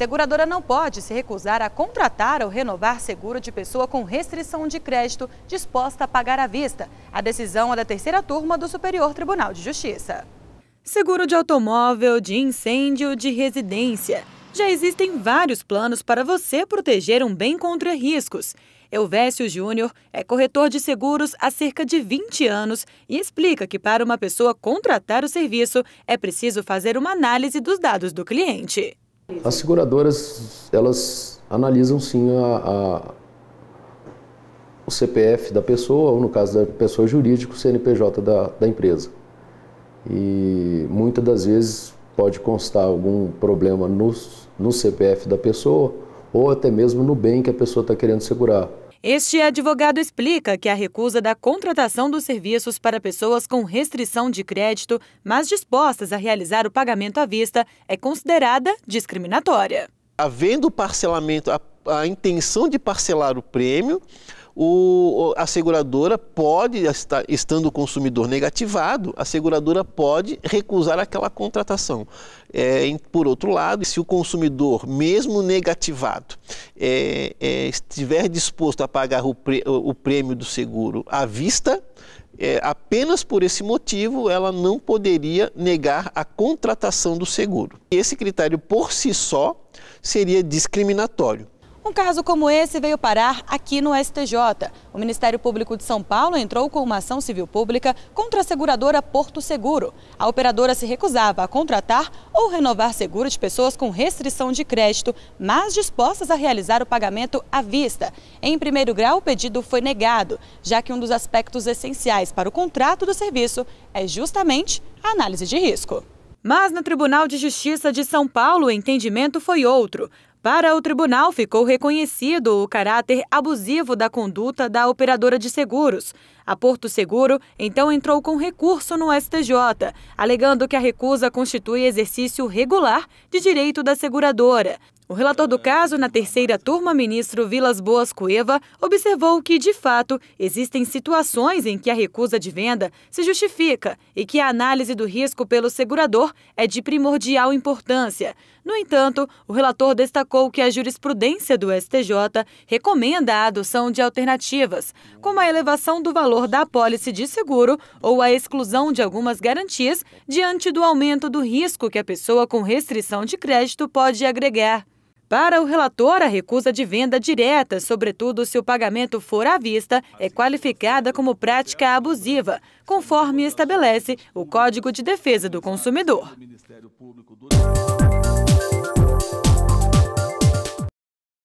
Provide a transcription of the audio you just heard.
Seguradora não pode se recusar a contratar ou renovar seguro de pessoa com restrição de crédito disposta a pagar à vista. A decisão é da terceira turma do Superior Tribunal de Justiça. Seguro de automóvel, de incêndio, de residência. Já existem vários planos para você proteger um bem contra riscos. Elvésio Júnior é corretor de seguros há cerca de 20 anos e explica que para uma pessoa contratar o serviço é preciso fazer uma análise dos dados do cliente. As seguradoras, elas analisam sim a, a, o CPF da pessoa, ou no caso da pessoa jurídica, o CNPJ da, da empresa. E muitas das vezes pode constar algum problema no, no CPF da pessoa, ou até mesmo no bem que a pessoa está querendo segurar. Este advogado explica que a recusa da contratação dos serviços para pessoas com restrição de crédito, mas dispostas a realizar o pagamento à vista, é considerada discriminatória. Havendo parcelamento, a, a intenção de parcelar o prêmio, o, a seguradora pode, estar, estando o consumidor negativado, a seguradora pode recusar aquela contratação. É, em, por outro lado, se o consumidor, mesmo negativado, é, é, estiver disposto a pagar o, pre, o prêmio do seguro à vista, é, apenas por esse motivo ela não poderia negar a contratação do seguro. Esse critério por si só seria discriminatório. Um caso como esse veio parar aqui no STJ. O Ministério Público de São Paulo entrou com uma ação civil pública contra a seguradora Porto Seguro. A operadora se recusava a contratar ou renovar seguro de pessoas com restrição de crédito, mas dispostas a realizar o pagamento à vista. Em primeiro grau, o pedido foi negado, já que um dos aspectos essenciais para o contrato do serviço é justamente a análise de risco. Mas no Tribunal de Justiça de São Paulo, o entendimento foi outro. Para o tribunal, ficou reconhecido o caráter abusivo da conduta da operadora de seguros. A Porto Seguro então entrou com recurso no STJ, alegando que a recusa constitui exercício regular de direito da seguradora. O relator do caso, na terceira turma, ministro Vilas Boas Cueva, observou que, de fato, existem situações em que a recusa de venda se justifica e que a análise do risco pelo segurador é de primordial importância. No entanto, o relator destacou que a jurisprudência do STJ recomenda a adoção de alternativas, como a elevação do valor da apólice de seguro ou a exclusão de algumas garantias diante do aumento do risco que a pessoa com restrição de crédito pode agregar. Para o relator, a recusa de venda direta, sobretudo se o pagamento for à vista, é qualificada como prática abusiva, conforme estabelece o Código de Defesa do Consumidor.